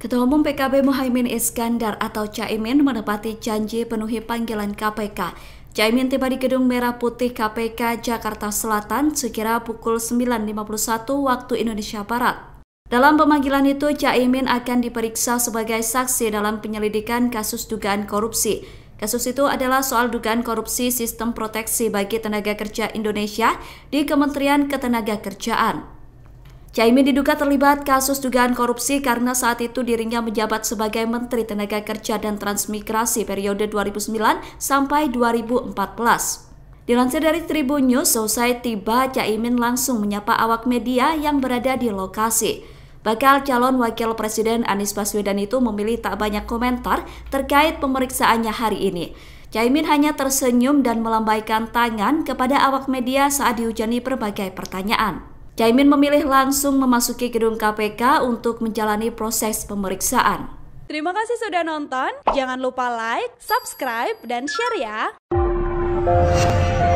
Ketua Umum PKB Muhaimin Iskandar atau Caimin menepati janji penuhi panggilan KPK. Caimin tiba di Gedung Merah Putih KPK Jakarta Selatan sekira pukul 9.51 waktu Indonesia Barat. Dalam pemanggilan itu, Caimin akan diperiksa sebagai saksi dalam penyelidikan kasus dugaan korupsi. Kasus itu adalah soal dugaan korupsi sistem proteksi bagi tenaga kerja Indonesia di Kementerian Ketenagakerjaan. Caimin diduga terlibat kasus dugaan korupsi karena saat itu dirinya menjabat sebagai Menteri Tenaga Kerja dan Transmigrasi periode 2009 sampai 2014. Dilansir dari Tribun News, selesai tiba Caimin langsung menyapa awak media yang berada di lokasi. Bakal calon wakil presiden Anies Baswedan itu memilih tak banyak komentar terkait pemeriksaannya hari ini. Caimin hanya tersenyum dan melambaikan tangan kepada awak media saat dihujani berbagai pertanyaan. Caimin memilih langsung memasuki gedung KPK untuk menjalani proses pemeriksaan. Terima kasih sudah nonton. Jangan lupa like, subscribe, dan share ya.